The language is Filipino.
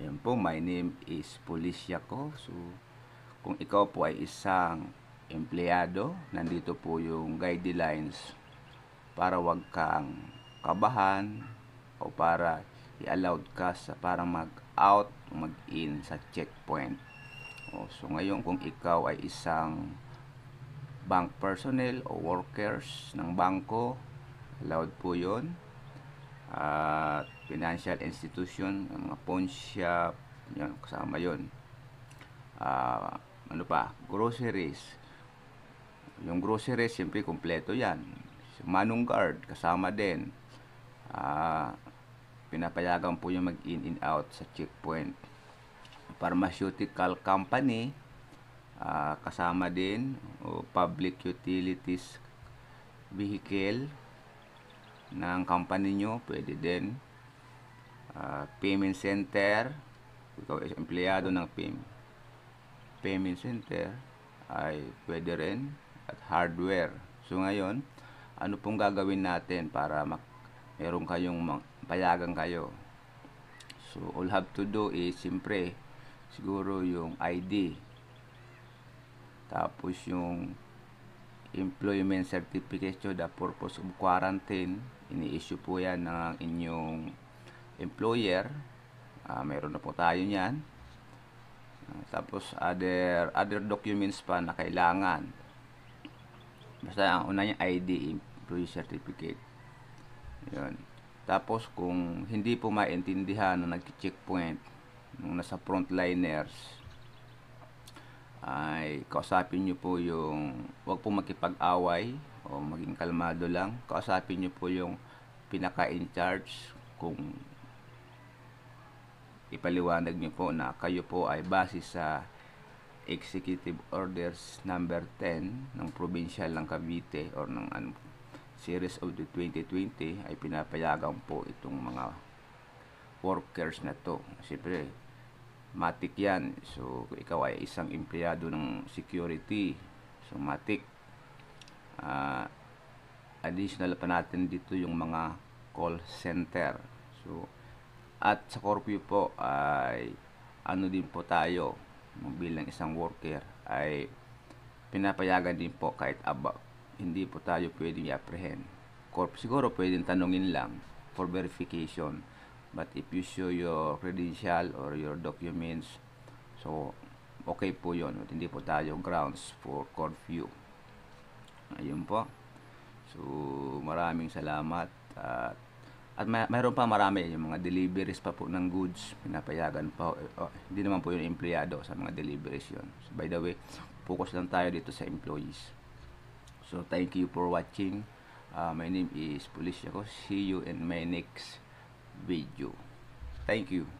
Ayan po, my name is Policia ko. So, kung ikaw po ay isang empleyado, nandito po yung guidelines para wag kang kabahan o para i-allowed ka sa para mag-out o mag-in sa checkpoint. O, so, ngayon kung ikaw ay isang bank personnel o workers ng bangko, allowed po yon at financial institution, mga pawn shop, yun, kasama yun. Uh, ano pa, groceries. Yung groceries, siyempre, kompleto yan. Manong guard, kasama din. Uh, pinapayagan po yung mag-in and out sa checkpoint. Pharmaceutical company, uh, kasama din. O public utilities vehicle, ng company nyo, pwede din. Uh, payment center, ikaw is empleyado ng PIM. Payment center ay pwede rin at hardware. So ngayon, ano pong gagawin natin para mak meron kayong payagan kayo. So all have to do is siyempre siguro yung ID. Tapos yung employment certificate so the purpose of quarantine ini-issue po yan ng inyong employer uh, meron na po tayo niyan uh, tapos other other documents pa na kailangan basta ang una niya ID employee certificate yun tapos kung hindi po maintindihan ng nag-checkpoint nung nasa frontliners ay kausapin nyo po yung wag po makipag-away o maging kalmado lang. Kausapin nyo po yung pinaka-in charge kung ipaliwanag nyo po na kayo po ay base sa Executive Orders number 10 ng Provincial ng Cavite or ng ano, Series of the 2020 ay pinapayagan po itong mga workers na to. Siyempre, Matic yan so ikaw ay isang empleyado ng security so Matic. uh, additional pa natin dito yung mga call center so at sa Corpio po ay ano din po tayo bilang isang worker ay pinapayagan din po kahit aba hindi po tayo pwedeng i-apprehend corp siguro pwedeng tanungin lang for verification but if you show your credential or your documents so okay po yon at hindi po tayo grounds for curfew ayun po so maraming salamat at at may, mayroon pa marami yung mga deliveries pa po ng goods pinapayagan pa oh, eh, hindi naman po yung empleyado sa mga deliveries yon so, by the way focus lang tayo dito sa employees so thank you for watching uh, my name is Police Yako see you in my next video. Thank you.